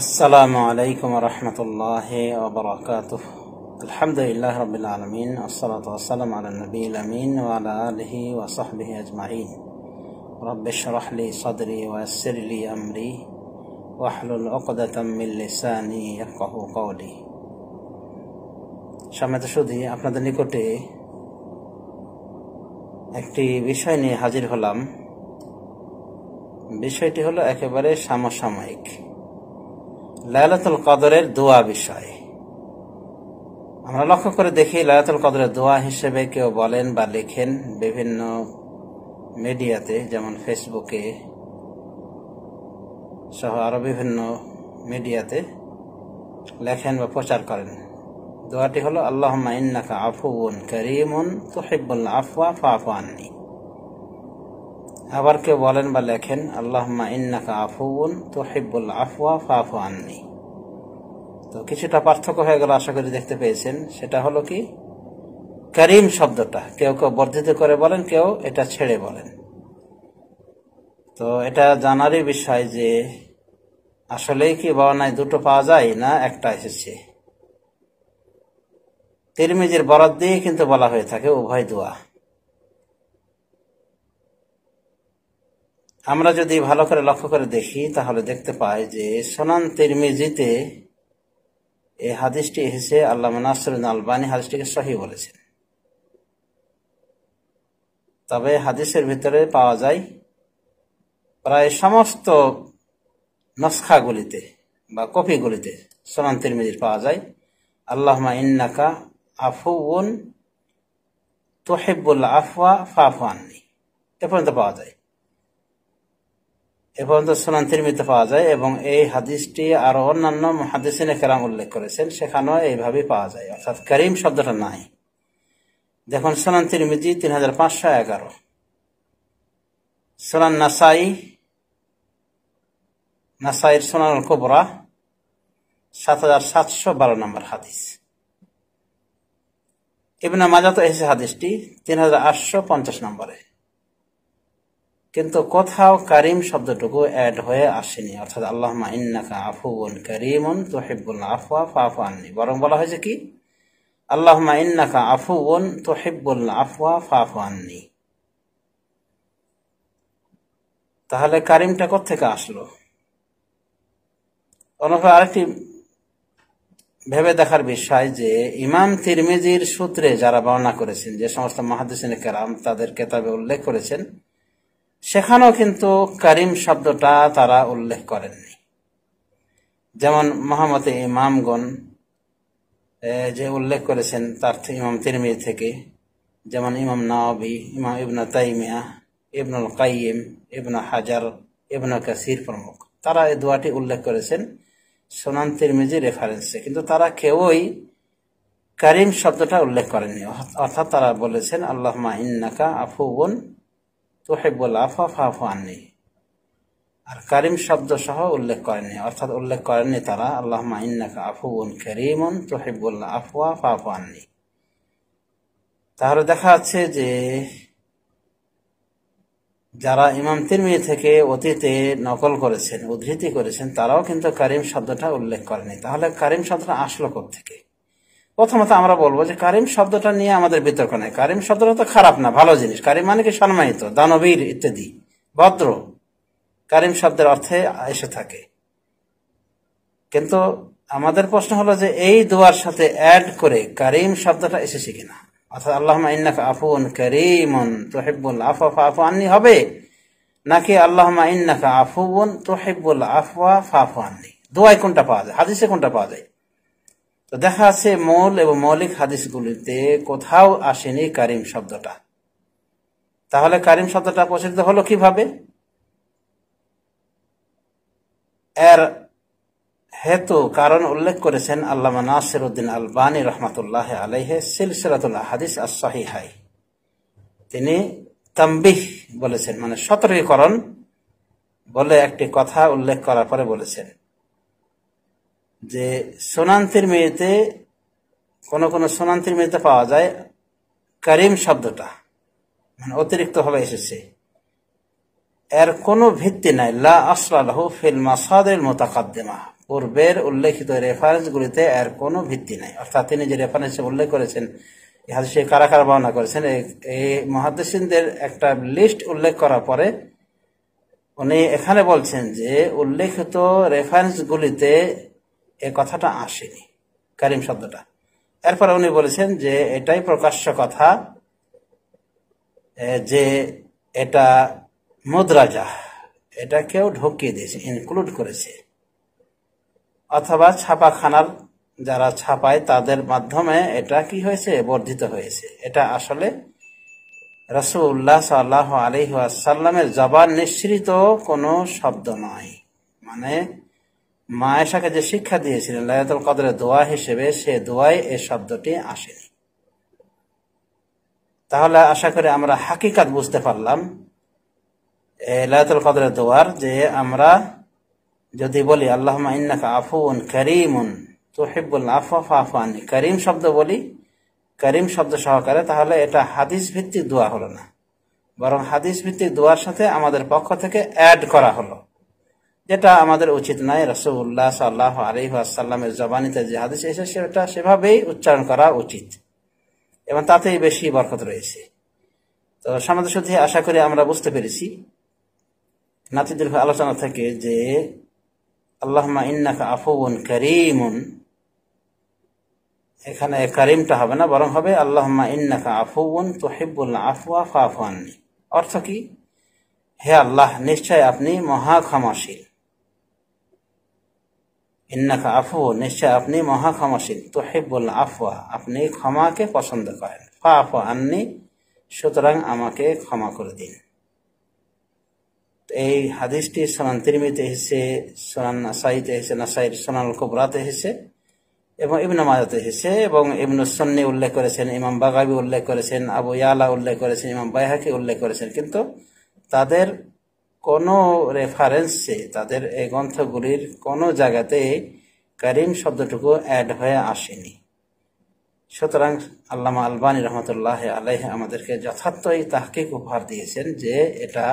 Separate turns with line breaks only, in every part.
আসসালামু আলাইকুম রহমতুল্লাহ ওবরাকাত আলহামদুলিল্লাহ রবিল আলমিন আসসালাত আসসালাম আল নবীল আমিন ওয়ালা আলহি ওয়াসাহবিহি আজমাইন রব্বেশ রহলি সদরি ওয়াসিরলি আমরি ওয়াহলুল ওকদাতাম মিল্লিসানি ইয়াফকাহু কওলি সম্মানিত সুধী আপনাদের নিকটে একটি বিষয় নিয়ে হাজির হলাম বিষয়টি হলো একেবারে সমসাময়িক লালাতুল কদরের দোয়া বিষয়ে আমরা লক্ষ্য করে দেখি লালাতুল কদরের দোয়া হিসেবে কেউ বলেন বা লেখেন বিভিন্ন মিডিয়াতে যেমন ফেসবুকে সহ আরো বিভিন্ন মিডিয়াতে লেখেন বা প্রচার করেন দোয়াটি হলো আল্লাহ ইন্নাকা আফুন করিমুন তোহিবুল আফওয়া ফাফাননি আবার কেউ বলেন বা লেখেন আল্লাহ ইন্নাকা আফুন তো হিব্বুল আফওয়া ফাফু আননি তো কিছুটা পার্থক্য হয়ে গেল আশা করি দেখতে পেয়েছেন সেটা হলো কি করিম শব্দটা কেউ কেউ বর্ধিত করে বলেন কেউ এটা ছেড়ে বলেন তো এটা জানারই বিষয় যে আসলেই কি নাই দুটো পাওয়া যায় না একটা এসেছে তিরমিজির বরাদ দিয়ে কিন্তু বলা হয়ে থাকে উভয় দোয়া আমরা যদি ভালো করে লক্ষ্য করে দেখি তাহলে দেখতে পাই যে সোনান তিরমিজিতে এই হাদিসটি এসেছে আল্লাহ নাসর আলবানী হাদিসটিকে সহি বলেছেন তবে হাদিসের ভিতরে পাওয়া যায় প্রায় সমস্ত নস্খাগুলিতে বা কপিগুলিতে সোনান তিরমিজির পাওয়া যায় আল্লাহ ইন্নাকা উন তোহেবুল্লা আফওয়া ফাফওয়ান্নি এ পর্যন্ত পাওয়া যায় এ পর্যন্ত সোনান্তির মৃত্যু পাওয়া যায় এবং এই হাদিসটি আরো অন্যান্য হাদিসিন কেরাম উল্লেখ করেছেন সেখানেও এইভাবে পাওয়া যায় অর্থাৎ করিম শব্দটা নাই দেখুন সোনান মিতি তিন হাজার পাঁচশো এগারো সোনান নাসাই নাসাইয়ের সোনান কোবরা সাত হাজার সাতশো বারো নম্বর হাদিস ইবনা মাজাত এসেছে হাদিসটি তিন হাজার আটশো পঞ্চাশ নম্বরে কিন্তু কোথাও করিম শব্দটুকু অ্যাড হয়ে আসেনি অর্থাৎ আল্লাহ ইন্নাকা আফুন করিমন তোহেবুল আফওয়া ফাফু আননি বরং বলা হয়েছে কি আল্লাহ ইন্নাকা আফুন তোহেবুল আফওয়া ফাফু আননি তাহলে কারিমটা কোথেকে আসলো অনফা আরেকটি ভেবে দেখার বিষয় যে ইমাম তিরমিজির সূত্রে যারা বর্ণনা করেছেন যে সমস্ত মহাদিসিন কেরাম তাদের কেতাবে উল্লেখ করেছেন সেখানেও কিন্তু করিম শব্দটা তারা উল্লেখ করেননি যেমন মোহাম্মদ ইমামগণ যে উল্লেখ করেছেন তার ইমাম তিরমি থেকে যেমন ইমাম নাওবি ইমাম ইবন তাইমিয়া ইবনুল কাইম ইবন হাজার ইবন কাসির প্রমুখ তারা এই দোয়াটি উল্লেখ করেছেন সোনান তিরমিজি রেফারেন্সে কিন্তু তারা কেউই কারিম শব্দটা উল্লেখ করেননি অর্থাৎ তারা বলেছেন আল্লাহ ইন্নাকা আফুগুন তোহেবুল আর করিম শব্দ সহ উল্লেখ করেনি অর্থাৎ উল্লেখ তারা আল্লাহ আফুন করিমন তোহেবুল তাহলে দেখা যাচ্ছে যে যারা ইমাম তিরমি থেকে অতীতে নকল করেছেন উদ্ধৃতি করেছেন তারাও কিন্তু করিম শব্দটা উল্লেখ করেনি তাহলে করিম শব্দটা আসলো থেকে প্রথমত আমরা বলবো যে কারিম শব্দটা নিয়ে আমাদের বিতর্ক নেই কারিম শব্দটা তো খারাপ না ভালো জিনিস কারিম মানে কি সম্মানিত দানবীর ইত্যাদি ভদ্র কারিম শব্দের অর্থে এসে থাকে কিন্তু আমাদের প্রশ্ন হলো যে এই দোয়ার সাথে অ্যাড করে কারিম শব্দটা এসেছে কিনা অর্থাৎ আল্লাহ ইন্নাক আফুন করিমন তোহেবুল আফা আফু আননি হবে নাকি আল্লাহ ইন্নাকা আফুন তোহেবুল আফওয়া ফাফু আননি দোয়ায় কোনটা পাওয়া যায় হাদিসে কোনটা পাওয়া যায় তো দেখা আছে মৌল এবং মৌলিক হাদিসগুলিতে কোথাও আসেনি কারিম শব্দটা তাহলে কারিম শব্দটা প্রচলিত হলো কিভাবে এর হেতু কারণ উল্লেখ করেছেন আল্লামা নাসির উদ্দিন আলবানী রহমতুল্লাহ আলাইহে সিলসিলাতুল হাদিস হাই তিনি তাম্বিহ বলেছেন মানে সতর্কীকরণ বলে একটি কথা উল্লেখ করার পরে বলেছেন যে সোনান্তির মেয়েতে কোন কোন সোনান্তির মেয়েতে পাওয়া যায় করিম শব্দটা মানে অতিরিক্তভাবে এসেছে এর কোনো ভিত্তি নাই লা আসলাহ ফিল মাসাদের মোতাকাদ্দেমা পূর্বের উল্লেখিত রেফারেন্সগুলিতে এর কোনো ভিত্তি নাই অর্থাৎ তিনি যে রেফারেন্সে উল্লেখ করেছেন সে কারাকার কারা বর্ণনা করেছেন এই মহাদেসিনদের একটা লিস্ট উল্লেখ করার পরে উনি এখানে বলছেন যে উল্লেখিত রেফারেন্সগুলিতে এ কথাটা আসেনি কারিম শব্দটা এরপরে উনি বলেছেন যে এটাই প্রকাশ্য কথা যে এটা মুদ্রাজা এটাকেও ঢুকিয়ে দিয়েছে ইনক্লুড করেছে অথবা ছাপাখানার যারা ছাপায় তাদের মাধ্যমে এটা কি হয়েছে বর্ধিত হয়েছে এটা আসলে রসুল্লাহ সাল্লাহ আলহাসাল্লামের জবান নিঃসৃত কোনো শব্দ নয় মানে মায়েশাকে যে শিক্ষা দিয়েছিলেন লায়াতুল কদরের দোয়া হিসেবে সে দোয়ায় এ শব্দটি আসে তাহলে আশা করি আমরা হাকিকাত বুঝতে পারলাম লায়াতুল কদরের দোয়ার যে আমরা যদি বলি আল্লাহ ইন্নাকা আফুন করিমুন তোহিবুল আফা আফানি করিম শব্দ বলি করিম শব্দ সহকারে তাহলে এটা হাদিস ভিত্তিক দোয়া হলো না বরং হাদিস ভিত্তিক দোয়ার সাথে আমাদের পক্ষ থেকে অ্যাড করা হলো যেটা আমাদের উচিত নয় রসুল্লাহ সাল্লাহ আলহাসাল্লামের জবানিতে যে হাদিস এসেছে সেটা সেভাবেই উচ্চারণ করা উচিত এবং তাতেই বেশি বরকত রয়েছে তো সমাজ সাথে আশা করি আমরা বুঝতে পেরেছি নাতিদের আলোচনা থেকে যে আল্লাহ ইন্নাকা আফুন করিমুন এখানে করিমটা হবে না বরং হবে আল্লাহ ইন্নাকা আফুন তো হিব্বুল্লা আফুয়া ফাফাননি অর্থ কি হে আল্লাহ নিশ্চয় আপনি মহা ক্ষমাশীল ইন্নাকা আফু নিশ্চয় আপনি মহা ক্ষমাসীন তো হেবুল আফওয়া আপনি ক্ষমাকে পছন্দ করেন ফা আফু আননি সুতরাং আমাকে ক্ষমা করে দিন এই হাদিসটি সোনান তিরমিতে এসেছে সোনান নাসাইতে এসেছে নাসাইর সোনাল কুবরাতে এসেছে এবং ইবনু মাজাতে এসেছে এবং ইবনু সন্নি উল্লেখ করেছেন ইমাম বাগাবি উল্লেখ করেছেন আবু ইয়ালা উল্লেখ করেছেন ইমাম বাইহাকে উল্লেখ করেছেন কিন্তু তাদের কোনো রেফারেন্সে তাদের এই গ্রন্থগুলির কোনো জায়গাতে করিম শব্দটুকু অ্যাড হয়ে আসেনি সুতরাং আল্লামা আলবানী রহমতুল্লাহ আলহ আমাদেরকে যথার্থই তাহকিক উপহার দিয়েছেন যে এটা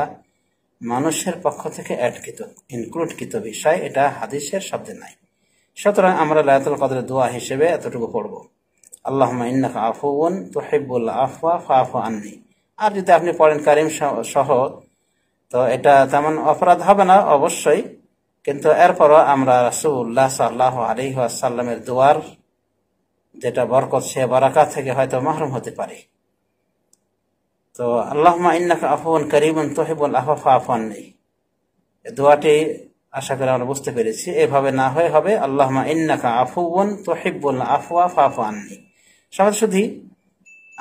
মানুষের পক্ষ থেকে অ্যাডকৃত ইনক্লুডকৃত বিষয় এটা হাদিসের শব্দে নাই সুতরাং আমরা লায়াতুল কদরের দোয়া হিসেবে এতটুকু পড়ব আল্লাহ ইন্নাক আফুন তোহেবুল আফওয়া আফু আননি আর যদি আপনি পড়েন করিম সহ তো এটা তেমন অপরাধ হবে না অবশ্যই কিন্তু এরপরও আমরা রাসুল্লাহ সাল্লাহ আলী সাল্লামের দুয়ার যেটা বরকত সে বরাকা থেকে হয়তো মাহরুম হতে পারি তো আল্লাহ ইন্নাক আফন করিমন তহিবুল আহফা আফন নেই দোয়াটি আশা করে আমরা বুঝতে পেরেছি এভাবে না হয়ে হবে আল্লাহ ইন্নাকা আফুবন তহিবুল আফুয়া ফাফান নেই সবাই শুধু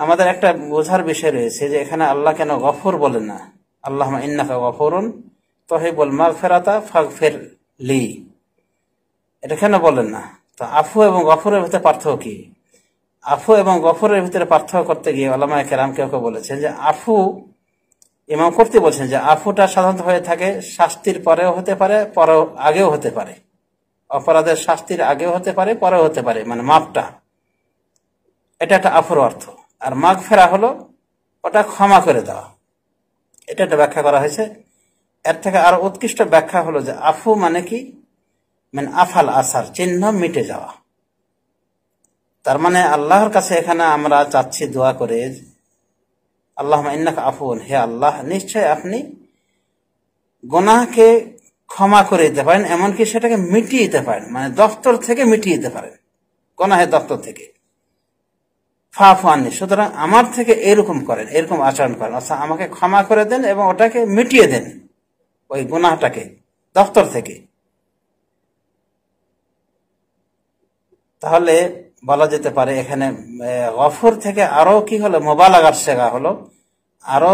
আমাদের একটা বোঝার বিষয় রয়েছে যে এখানে আল্লাহ কেন গফর বলে না আল্লাহ ইন্নাকা গফরুন তহিবুল মাঘ ফেরাতা ফাগ ফের লি এটা কেন বলেন না তো আফু এবং গফরের ভিতরে পার্থক্য কি আফু এবং গফরের ভিতরে পার্থক্য করতে গিয়ে আল্লামা কেরাম কেউ কেউ বলেছেন যে আফু ইমাম করতে বলছেন যে আফুটা সাধারণত হয়ে থাকে শাস্তির পরেও হতে পারে পরেও আগেও হতে পারে অপরাধের শাস্তির আগেও হতে পারে পরেও হতে পারে মানে মাপটা এটা একটা আফুর অর্থ আর মাঘ ফেরা হলো ওটা ক্ষমা করে দেওয়া এটা একটা ব্যাখ্যা করা হয়েছে এর থেকে আরো উৎকৃষ্ট ব্যাখ্যা হলো যে আফু মানে কি মানে আফাল আসার চিহ্ন মিটে যাওয়া তার মানে আল্লাহর কাছে এখানে আমরা চাচ্ছি দোয়া করে আল্লাহ ইন্নাক আফুন হে আল্লাহ নিশ্চয় আপনি গোনাকে ক্ষমা করে দিতে পারেন এমনকি সেটাকে মিটিয়ে দিতে পারেন মানে দফতর থেকে মিটিয়ে দিতে পারেন গোনাহের দফতর থেকে ফাফু আননি সুতরাং আমার থেকে এরকম করেন এরকম আচরণ করেন অর্থাৎ আমাকে ক্ষমা করে দেন এবং ওটাকে মিটিয়ে দেন ওই গুনাহটাকে দপ্তর থেকে তাহলে বলা যেতে পারে এখানে গফুর থেকে আরো কি হলো মোবালাগার সেগা হলো আরো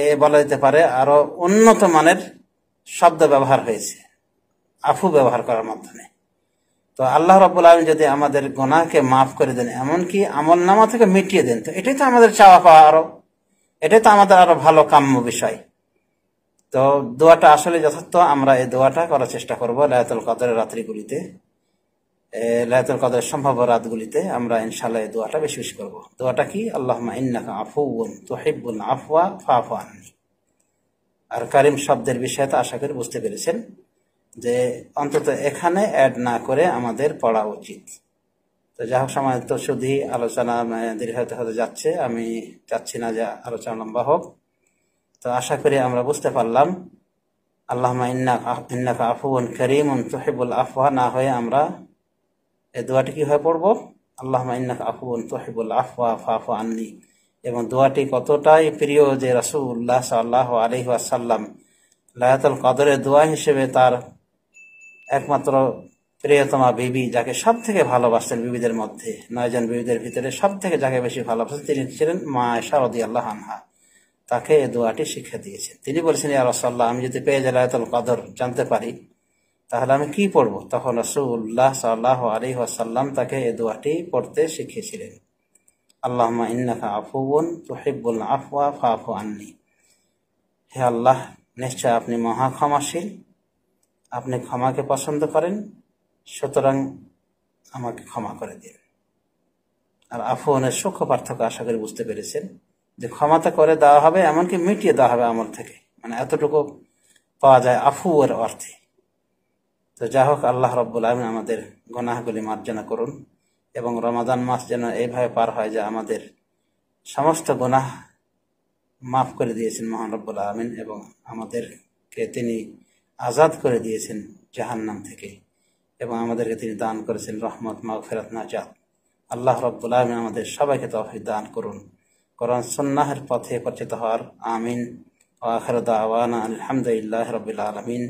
এ বলা যেতে পারে আরো উন্নত মানের শব্দ ব্যবহার হয়েছে আফু ব্যবহার করার মাধ্যমে তো আল্লাহ রব আলম যদি আমাদের গোনাকে মাফ করে দেন এমনকি আমল নামা থেকে মিটিয়ে দেন তো এটাই তো আমাদের চাওয়া পাওয়া আরো এটাই তো আমাদের আরো ভালো কাম্য বিষয় তো দোয়াটা আসলে যথার্থ আমরা এই দোয়াটা করার চেষ্টা করবো লায়াতুল কদরের রাত্রিগুলিতে লায়াতুল কদরের সম্ভাব্য রাতগুলিতে আমরা ইনশাল্লাহ এই দোয়াটা বেশি বেশি করবো দোয়াটা কি আল্লাহ ইন্নাকা আফুন তোহিবুল আফওয়া ফাফওয়ান আর কারিম শব্দের বিষয়ে তো আশা করি বুঝতে পেরেছেন যে অন্তত এখানে অ্যাড না করে আমাদের পড়া উচিত তো যা হোক সময় তো শুধু আলোচনা মানে দীর্ঘায়িত হতে যাচ্ছে আমি চাচ্ছি না যে আলোচনা লম্বা হোক তো আশা করি আমরা বুঝতে পারলাম আল্লাহ ইন্নাক আফুন করিম তোহেবুল আফওয়া না হয়ে আমরা এই দোয়াটি কীভাবে পড়ব আল্লাহ ইন্নাক আফুন তোহেবুল আফওয়া ফাফা আন্নি এবং দোয়াটি কতটাই প্রিয় যে রাসুল্লাহ সাল্লাহ আলহি আসাল্লাম লায়াতুল কদরের দোয়া হিসেবে তার একমাত্র প্রিয়তমা বিবি যাকে সব থেকে ভালোবাসতেন বিবিদের মধ্যে নয়জন বিবিদের ভিতরে সব থেকে যাকে বেশি ভালোবাসতেন তিনি ছিলেন মা শারদী আল্লাহ আনহা তাকে এ দোয়াটি শিক্ষা দিয়েছেন তিনি বলেছেন ইয়া রসাল্লাহ আমি যদি পেয়ে জালায়াতুল কদর জানতে পারি তাহলে আমি কি পড়ব তখন রসুল্লাহ সাল্লাহ আলী ওয়াসাল্লাম তাকে এ দোয়াটি পড়তে শিখিয়েছিলেন আল্লাহ ইন্নাকা আফুবন তুহিবুল আফওয়া আফু আননি হে আল্লাহ নিশ্চয় আপনি মহা আপনি ক্ষমাকে পছন্দ করেন সুতরাং আমাকে ক্ষমা করে দিন আর আফুনের সূক্ষ্ম পার্থক্য আশা করি বুঝতে পেরেছেন যে ক্ষমাতা করে দেওয়া হবে এমনকি মিটিয়ে দেওয়া হবে আমার থেকে মানে এতটুকু পাওয়া যায় আফুয়ের অর্থে তো যা হোক আল্লাহ রব্বুল আলমিন আমাদের গনাহগুলি মার্জনা করুন এবং রমাদান মাস যেন এইভাবে পার হয় যে আমাদের সমস্ত গুনাহ মাফ করে দিয়েছেন মহান রব্বুল আলমিন এবং আমাদেরকে তিনি আজাদ করে দিয়েছেন জাহান্নাম থেকে এবং আমাদেরকে তিনি দান করেছেন রহমত মাগ নাজাদ আল্লাহ রব্বুল আলমিন আমাদের সবাইকে তফিক দান করুন করণ সন্ন্যাহের পথে পরিচিত হওয়ার আমিন আখরদ আওয়ানা আলহামদুলিল্লাহ রবিল আলমিন